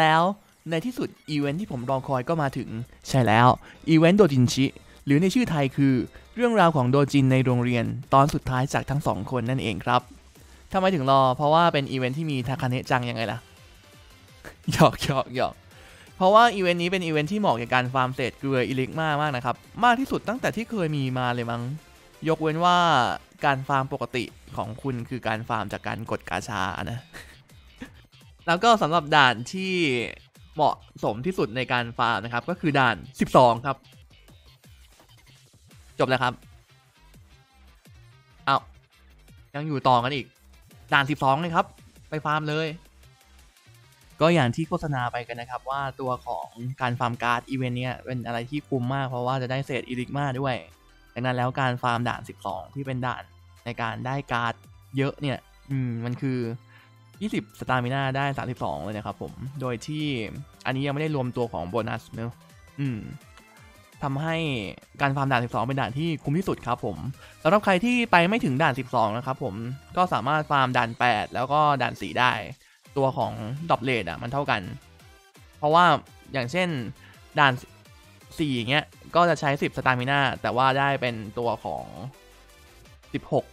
แล้วในที่สุดอีเวนท์ที่ผมรอคอยก็มาถึง ใช่แล้วอีเวนท์โดจินชิหรือในชื่อไทยคือเรื่องราวของโดจินในโรงเรียนตอนสุดท้ายจากทั้งสองคนนั่นเองครับทำไมถึงรอ เพราะว่าเป็นอีเวนท์ที่มีทาคาเนะจังยังไงล่ะ หยอกหยอกหยอกเพราะว่าอีเวนท์นี้เป็นอีเวนท์ที่เหมาะกับการฟาร์มเศษเกลืออิเล็กมากมากนะครับ มากที่สุดตั้งแต่ที่เคยมีมาเลยมั้งยกเว้นว่าการฟาร์มปกติของคุณคือการฟาร์มจากการกดกาชานะแล้วก็สำหรับด่านที่เหมาะสมที่สุดในการฟาร์มนะครับก็คือด่าน 12 ครับ จบแล้วครับเอายังอยู่ต่อกันอีก ด่าน 12เลยครับ ไปฟาร์มเลย ก็อย่างที่โฆษณาไปกันนะครับว่าตัวของการฟาร์มการ์ดอีเวนต์เนี้ยเป็นอะไรที่คุ้มมากเพราะว่าจะได้เศษอิลิกมาด้วยดังนั้นแล้วการฟาร์มด่าน 12 ที่เป็นด่านในการได้การ์ดเยอะเนี่ย อืมมันคือ20สตามิน่าได้ 32 เลยนะครับผม โดยที่อันนี้ยังไม่ได้รวมตัวของโบนัสเนอะอืมทำให้การฟาร์มด่าน12 เป็นด่านที่คุ้มที่สุดครับผม สำหรับใครที่ไปไม่ถึงด่าน12 นะครับผม ก็สามารถฟาร์มด่าน8 แล้วก็ด่านส่ได้ ตัวของดอปเลดอ่ะมันเท่ากัน เพราะว่าอย่างเช่นด่าน4อย่างเงี้ย ก็จะใช้ 10สตามิน่าแต่ว่าได้เป็นตัวของ 16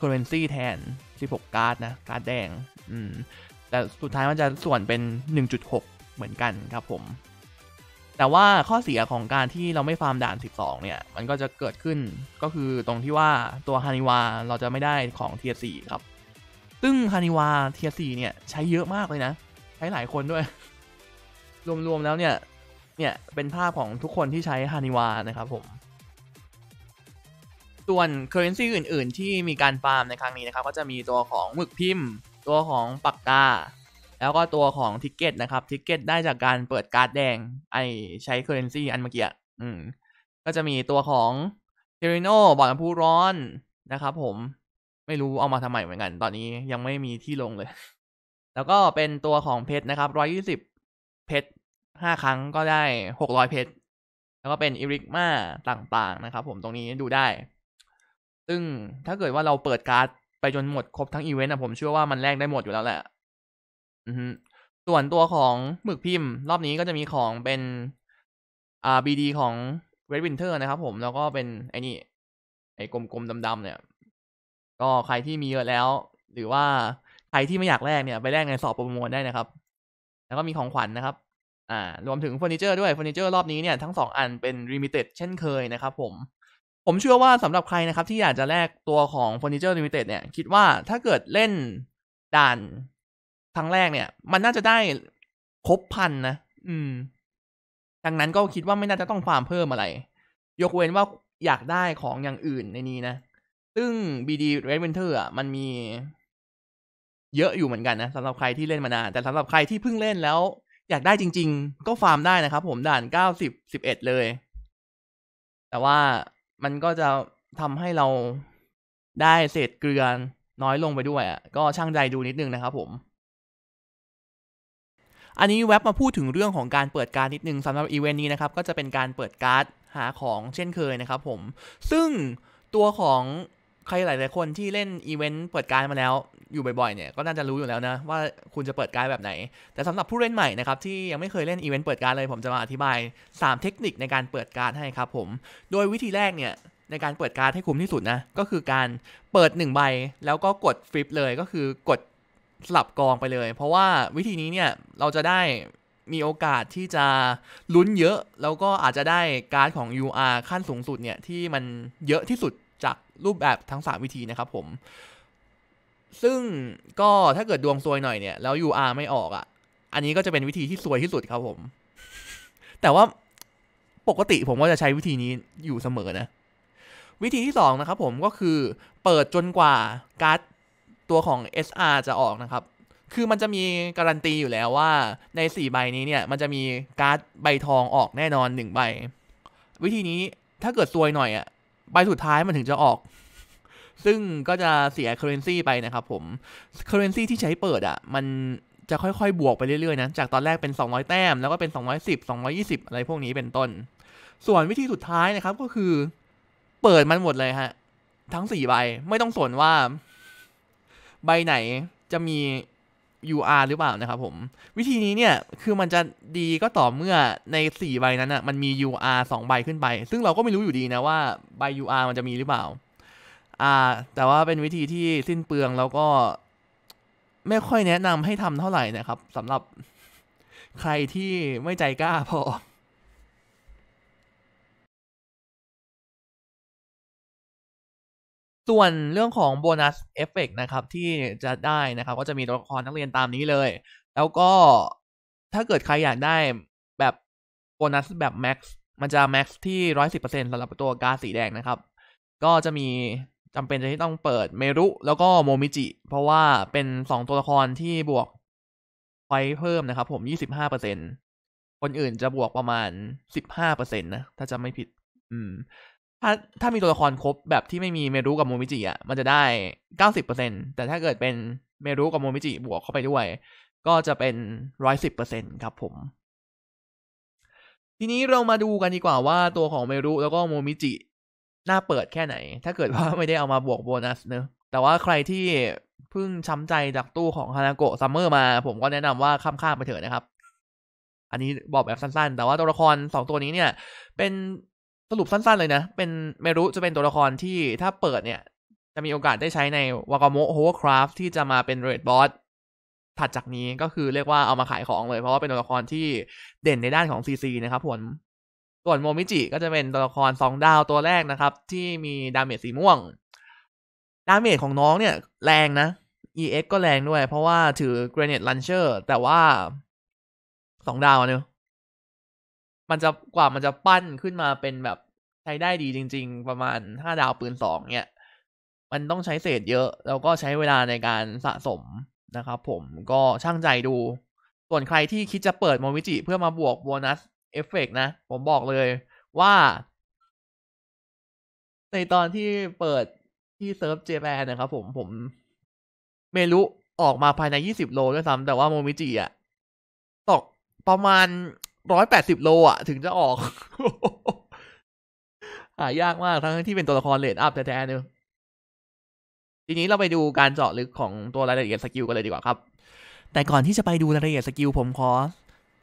คอร์เรนซีแทน 16 การ์ดนะ การ์ดแดง อืมแต่สุดท้ายมันจะส่วนเป็น 1.6 เหมือนกันครับผม แต่ว่าข้อเสียของการที่เราไม่ฟาร์มด่าน 12 เนี่ย มันก็จะเกิดขึ้นก็คือตรงที่ว่าตัวฮานิวาเราจะไม่ได้ของเทียร์สครับ ซึ่งฮานิวาเทียร์สเนี่ยใช้เยอะมากเลยนะ ใช้หลายคนด้วย รวม ๆ แล้วเนี่ย เนี่ยเป็นภาพของทุกคนที่ใช้ฮานิวานะครับผมส่วน c ร์เรนซีอื่นๆ ที่มีการฟาร์มในครั้งนี้นะครับ ก็จะมีตัวของหมึกพิมพ์ ตัวของปากกาแล้วก็ตัวของทิกเก็ตนะครับทิกเก็ตได้ จากการเปิดการ์ด แดงไอใช้ currency อันเมื่อกี้อืมก็จะมีตัวของเทริโนบอลผู้ร้อนนะครับ ผมไม่รู้เอามาทำไมเหมือนกัน ตอนนี้ยังไม่มีที่ลงเลย แล้วก็เป็นตัวของเพชรนะครับร้อยยี่สิบเพชรห้าครั้งก็ได้หกร้อยเพชรแล้วก็เป็นอิริกมาต่างๆนะครับผมตรงนี้ดูได้ซึ่งถ้าเกิดว่าเราเปิดการ์ดไปจนหมดครบทั้งอีเวนต์นะผมเชื่อว่ามันแลกได้หมดอยู่แล้ว แหละอส่วนตัวของหมึกพิมพ์รอบนี้ก็จะมีของเป็นอ่าบีดีของเวดวินเทอร์นะครับ ผมแล้วก็เป็นไอ้ นี่ ไอ้ กลมๆดำๆเนี่ย ก็ใครที่มีเยอะแล้ว หรือว่า ใครที่ ไม่ อยากแลกเนี่ย ไปแลกในสอบประมวลได้นะครับ แล้วก็มีของขวัญนนะครับ อ่า รวมถึงเฟอร์นิเจอร์ด้วยเฟอร์นิเจอร์รอบนี้เนี่ยทั้งสองอันเป็นรีมิเต็ดเช่นเคยนะครับ ผมผม เชื่อว่าสำหรับ ใครนะครับ ที่อยากจะแลกตัว ของ Furniture Limited เนี่ย คิดว่าถ้าเกิดเล่นด่านครั้งแรกเนี่ย มันน่าจะได้ครบพัน นะอืมดังนั้นก็คิดว่าไม่น่าจะต้องฟาร์มเพิ่มอะไร ยกเว้นว่าอยากได้ของอย่างอื่นในนี้นะ ซึ่ง BD Red Winter อ่ะมันมี เยอะ อยู่เหมือนกันนะสำหรับใครที่เล่นมานานแต่สำหรับใครที่เพิ่งเล่นแล้ว อยากได้จริง ๆ ก็ฟาร์มได้นะครับผมด่านเก้าสิบสิบเอ็ดเลย แต่ว่ามันก็จะทำให้เราได้เศษเกลือน้อยลงไปด้วยอ่ะก็ช่างใจดูนิดนึงนะครับผม อันนี้แว็บมาพูดถึงเรื่องของการเปิดการนิดนึงสำหรับอีเวนต์นี้นะครับ ก็จะเป็นการเปิดการ์ดหาของเช่นเคยนะครับผม ซึ่งตัวของใครหลาย ๆ คนที่เล่นอีเวนต์เปิดการมาแล้วอยู่บ่อย ๆ เนี่ยก็น่าจะรู้อยู่แล้วนะว่าคุณจะเปิดการแบบไหน แต่สำหรับผู้เล่นใหม่นะครับที่ยังไม่เคยเล่นอีเวนต์เปิดการเลย ผมจะมาอธิบาย 3 เทคนิคในการเปิดการให้ครับผมโดยวิธีแรกเนี่ยในการเปิดการให้คุ้มที่สุดนะก็คือการเปิด1ใบแล้วก็กดฟลิปเลยก็คือกดสลับกองไปเลย เพราะว่าวิธีนี้เนี่ยเราจะได้มีโอกาสที่จะลุ้นเยอะ แล้วก็อาจจะได้การ์ดของ UR ขั้นสูงสุดเนี่ยที่มันเยอะที่สุดจากรูปแบบทั้ง 3 วิธีนะครับผม ซึ่งก็ถ้าเกิดดวงซวยหน่อยเนี่ยแล้ว UR ไม่ออกอะ่ะ อันนี้ก็จะเป็นวิธีที่ซวยที่สุดครับผม แต่ว่าปกติผมก็จะใช้วิธีนี้อยู่เสมอนะ วิธีที่ 2 นะครับผมก็คือเปิดจนกว่าการ์ดตัวของ SR จะออกนะครับ คือมันจะมีการันตีอยู่แล้วว่าใน 4 ใบนี้เนี่ยมันจะมีการ์ดใบทองออกแน่นอน1ใบ วิธีนี้ถ้าเกิดซวยหน่อยอะ่ะใบสุดท้ายมันถึงจะออก ซึ่งก็จะเสียเคอร์เรนซีไปนะครับผมเคอร์เรนซีที่ใช้เปิดอะ่ะ มันจะค่อยๆ บวกไปเรื่อยๆนะ จากตอนแรกเป็น 200 แต้มแล้วก็เป็น 210 220 อะไรพวกนี้เป็นต้น ส่วนวิธีสุดท้ายนะครับก็คือเปิดมันหมดเลยฮะทั้ง 4 ใบ ไม่ต้องสนว่า ใบไหนจะมี UR หรือเปล่านะครับผม วิธีนี้เนี่ยคือมันจะดีก็ต่อเมื่อใน 4 ใบนั้นอนะ่ะมันมี UR 2 ใบขึ้นไป ซึ่งเราก็ไม่รู้อยู่ดีนะว่าใบ UR มันจะมีหรือเปล่า อ่า แต่ว่าเป็นวิธีที่สิ้นเปลืองแล้วก็ ไม่ค่อยแนะนำให้ทำเท่าไหร่นะครับสำหรับใครที่ไม่ใจกล้าพอส่วนเรื่องของโบนัสเอฟเฟกนะครับที่จะได้นะครับ ก็จะมีตัวละครนักเรียนตามนี้เลย แล้วก็ถ้าเกิดใครอยากได้แบบโบนัสแบบแม็กซ์มันจะแม็กซ์ที่ร้อยสิบเปอร์เซ็นต์สำหรับตัวกาสีแดงนะครับ ก็จะมีจำเป็นจะที่ต้องเปิดเมรุแล้วก็โมมิจิ เพราะว่าเป็นสองตัวละครที่บวกไฟเพิ่มนะครับผมยี่สิบห้าเปอร์เซ็นคนอื่นจะบวกประมาณสิบห้าเปอร์เซ็นตนะถ้าจะไม่ผิด อืมถ้าถ้ามีตัวละครครบแบบที่ไม่มีเมรุกับโมมิจิอ่ะ มันจะได้เก้าสิบเปอร์เซ็นแต่ถ้าเกิดเป็นเมรุกับโมมิจิบวกเข้าไปด้วย ก็จะเป็นร้อยสิบเปอร์เซ็นครับผม ทีนี้เรามาดูกันดีกว่าว่าตัวของเมรุแล้วก็โมมิจิน่าเปิดแค่ไหน ถ้าเกิดว่าไม่ได้เอามาบวกโบนัสเนอะแต่ว่าใครที่เพิ่งช้ำใจจากตู้ของฮานาโกะซัมเมอร์มา ผมก็แนะนำว่าข้ามข้ามไปเถอะนะครับ อันนี้บอกแบบสั้น ๆ แต่ว่าตัวละครสองตัวนี้เนี่ย เป็นสรุปสั้นๆ เลย นะ เป็นเมรุจะเป็นตัวละครที่ถ้าเปิดเนี่ยจะมีโอกาสได้ใช้ใน วากาโมะโฮเวอร์คราฟที่จะมาเป็นเรดบอสถัดจากนี้ก็คือเรียกว่าเอามาขายของเลย เพราะว่า เป็นตัวละครที่เด่นในด้านของซีซีนะครับผมส่วนโมมิจิ ก็จะเป็นตัวละครสองดาวตัวแรกนะครับ ที่มีดาเมจสีม่วง ดาเมจของน้องเนี่ยแรงนะ EX ก็แรงด้วย เพราะว่าถือ Granite Launcher แต่ว่าสองดาวเนี่ยมันจะกว่ามันจะปั้นขึ้นมาเป็นแบบ ใช้ได้ดีจริง ๆ ประมาณห้าดาวปืนสองเนี่ย มันต้องใช้เศษเยอะ แล้วก็ใช้เวลาในการสะสมนะครับผมก็ช่างใจดู ส่วนใครที่คิดจะเปิดโมวิจิเพื่อมาบวกโบนัสเอฟเฟกนะผมบอกเลยว่า ในตอนที่เปิดที่เซิร์ฟเจแปนนะครับผมผม เมลุออกมาภายในยี่สิบโลด้วยซ้ำแต่ว่าโมมิจิอะตกประมาณร้อยแปดสิบโลอะถึงจะออกหายากมากทั้งที่เป็นตัวละครเลดอัพแท้ๆเนี่ยทีนี้เราไปดูการเจาะลึกของตัวรายละเอียดสกิลกันเลยดีกว่าครับ แต่ก่อนที่จะไปดูรายละเอียดสกิลผมขอ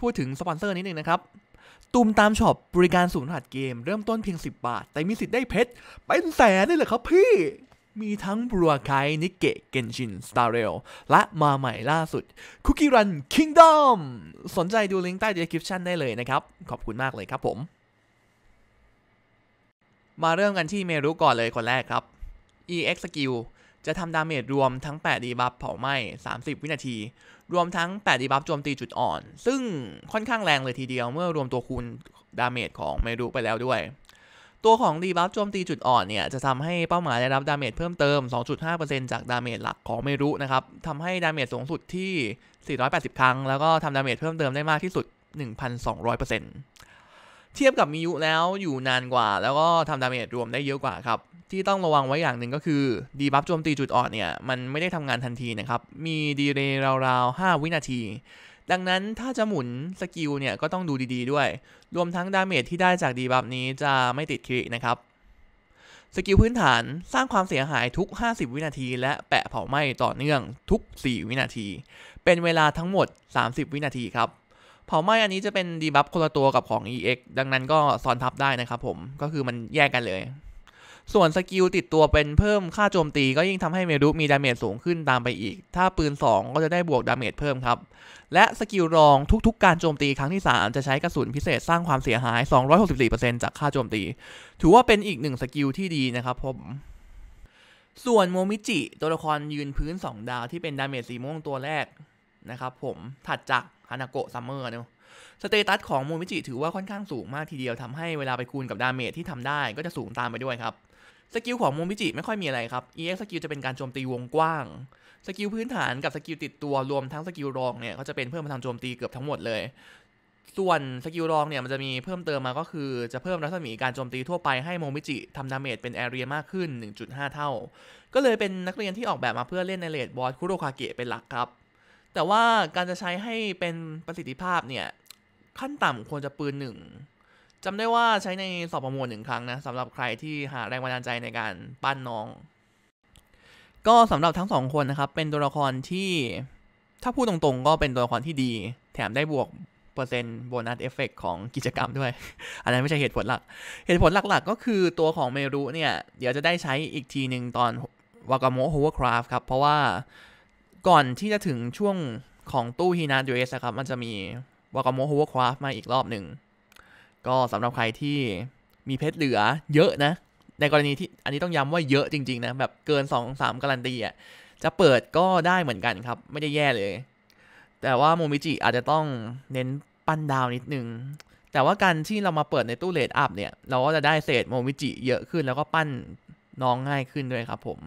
พูดถึงสปอนเซอร์นิดนึงนะครับ ตุมตามช็อปบริการสูย์หัดเกม เริ่มต้นเพียง 10 บาท แต่มีสิทธิ์ได้เพชรเป็นแสนี่แเละครับ พี่มีทั้งบัวไค นิเกะเกนชิน สตาร์เรลและมาใหม่ล่าสุดคุกกี้รันคิงดอมสนใจดูลิงก์ใต้ description ได้เลยนะครับ ขอบคุณมากเลยครับผม มาเริ่มกันที่เมรุก่อนเลยคนแรกครับ EX Skill จะทำดาเมจรวมทั้ง 8 ดีบัฟเผาไหม้ 30 วินาที รวมทั้ง 8 ดีบัฟโจมตีจุดอ่อน ซึ่งค่อนข้างแรงเลยทีเดียวเมื่อรวมตัวคูณดาเมจของเมรุไปแล้วด้วยตัวของดีบัฟโจมตีจุดอ่อนเนี่ย จะทำให้เป้าหมายได้รับดาเมจเพิ่มเติม 2.5%จากดาเมจหลักของเมรุนะครับทำให้ดาเมจสูงสุดที่ 480 ครั้ง แล้วก็ทำดาเมจเพิ่มเติมได้มากที่สุด 1,200%เทียบกับมิยุแล้วอยู่นานกว่า แล้วก็ทำดาเมจรวมได้เยอะกว่าครับ ที่ต้องระวังไว้อย่างหนึ่งก็คือดีบัฟโจมตีจุดอ่อนเนี่ย มันไม่ได้ทำงานทันทีนะครับ มีดีเลย์ราวๆ5วินาทีดังนั้นถ้าจะหมุนสกิลเนี่ยก็ต้องดูดี ๆ ด้วย รวมทั้งดาเมจที่ได้จากดีบัฟนี้จะไม่ติดครินะครับ สกิลพื้นฐานสร้างความเสียหายทุก 50 วินาที และแปะเผาไหม้ต่อเนื่องทุก 4 วินาที เป็นเวลาทั้งหมด 30 วินาทีครับ เผาไหม้อันนี้จะเป็นดีบัฟคนละตัวกับของ EX ดังนั้นก็ซ้อนทับได้นะครับผมก็คือมันแยกกันเลยส่วนสกิลติดตัวเป็นเพิ่มค่าโจมตีก็ยิ่งทำให้เมรุมีดาเมจสูงขึ้นตามไปอีก ถ้าปืน 2 ก็จะได้บวกดาเมจเพิ่มครับ และสกิลรองทุกๆการโจมตีครั้งที่ 3 จะใช้กระสุนพิเศษสร้างความเสียหาย 264%จากค่าโจมตี ถือว่าเป็นอีกหนึ่งสกิลที่ดีนะครับผม ส่วนโมมิจิตัวละครยืนพื้น 2 ดาวที่เป็นดาเมจสีม่วงตัวแรกนะครับผม ถัดจากฮานาโกะซัมเมอร์เนาะสเตตัสของโมมิจิ ถือว่าค่อนข้างสูงมากทีเดียวทำให้เวลาไปคูณกับดาเมจที่ทำได้ ก็จะสูงตามไปด้วยครับสกิลของโมมิจิไม่ค่อยมีอะไรครับ EX สกิลจะเป็นการโจมตีวงกว้าง สกิลพื้นฐานกับสกิลติดตัวรวมทั้งสกิลรองเนี่ยก็จะเป็นเพิ่มมาทำโจมตีเกือบทั้งหมดเลย ส่วนสกิลรองเนี่ยมันจะมีเพิ่มเติมมาก็คือ จะเพิ่มรัศมีการโจมตีทั่วไปให้โมมิจิทำดาเมจเป็นแอเรียมากขึ้น 1.5 เท่า ก็เลยเป็นนักเรียนที่ออกแบบมาเพื่อเล่นในเลดบอสคุโรคาเกะเป็นหลักครับ แต่ว่าการจะใช้ให้เป็นประสิทธิภาพเนี่ยขั้นต่ำควรจะปืนหนึ่งจำได้ว่าใช้ในสอบประมวลหนึ่งครั้งนะสำหรับใครที่หาแรงบันดาลใจในการปั้นน้อง ก็สำหรับทั้งสองคนนะครับ เป็นตัวละครที่ถ้าพูดตรงๆ ก็เป็นตัวละครที่ดี แถมได้บวกเปอร์เซ็นต์โบนัส เอฟเฟกของกิจกรรมด้วย อันนั้นไม่ใช่เหตุผลหลัก เหตุผลหลักๆ ก็คือตัวของเมรุเนี่ย เดี๋ยวจะได้ใช้อีกทีหนึ่งตอนวากาโมโฮเวอร์คราฟครับเพราะว่าก่อนที่จะถึงช่วงของตู้ฮีนาดูเอสครับมันจะมีวากาโมโฮเวอร์คราฟมาอีกรอบหนึ่งก็สำหรับใครที่มีเพชรเหลือเยอะนะ ในกรณีที่อันนี้ต้องย้าว่าเยอะจริงๆนะแบบเกิน2มการันตีอ่ะจะเปิดก็ได้เหมือนกันครับ ไม่ได้แย่เลย แต่ว่าโมมิจิอาจจะต้องเน้นปั้นดาวนิดนึงแต่ว่าการที่เรามาเปิดในตู้เลดอัพเนี่ยเราก็จะได้เศษโมมิจิเยอะขึ้นแล้วก็ปั้นน้องง่ายขึ้นด้วยครับผม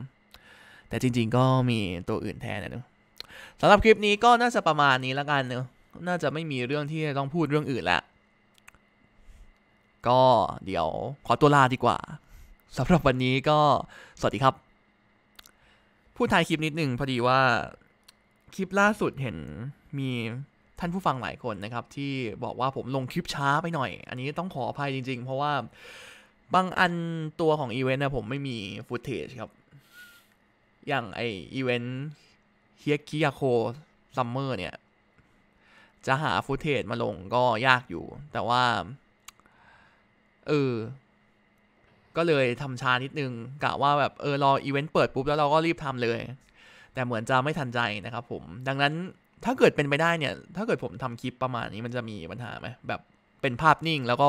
แต่จริงๆก็มีตัวอื่นแทนนะสำหรับคลิปนี้ก็น่าจะประมาณนี้แล้วกันเนอะน่าจะไม่มีเรื่องที่ต้องพูดเรื่องอื่นละก็เดี๋ยวขอตัวลาดีกว่า สำหรับวันนี้ก็สวัสดีครับ พูดท้ายคลิปนิดหนึ่งพอดีว่าคลิปล่าสุดเห็นมีท่านผู้ฟังหลายคนนะครับ ที่บอกว่าผมลงคลิปช้าไปหน่อย อันนี้ต้องขออภัยจริงๆ เพราะว่าบางอันตัวของอีเวนต์นะผมไม่มีฟุตเทจครับ อย่างไออีเวนต์เฮียคิยาโคซัมเมอร์เนี่ย จะหาฟุตเทจมาลงก็ยากอยู่ แต่ว่าเออ ก็เลยทำช้านิดนึงกะว่าแบบ เออรออีเวนต์เปิดปุ๊บแล้วเราก็รีบทำเลย แต่เหมือนจะไม่ทันใจนะครับผม ดังนั้นถ้าเกิดเป็นไปได้เนี่ย ถ้าเกิดผมทำคลิปประมาณนี้มันจะมีปัญหาไหม แบบเป็นภาพนิ่งแล้วก็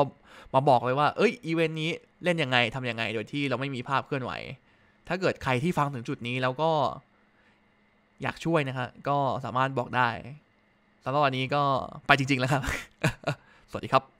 มาบอกเลยว่า เอ้ยอีเวนต์นี้เล่นยังไงทํำยังไง โดยที่เราไม่มีภาพเคลื่อนไหว ถ้าเกิดใครที่ฟังถึงจุดนี้แล้วก็อยากช่วยนะครับก็สามารถบอกได้สำหรับวันนี้ก็ไปจริง ๆแล้วครับสวัสดีครับ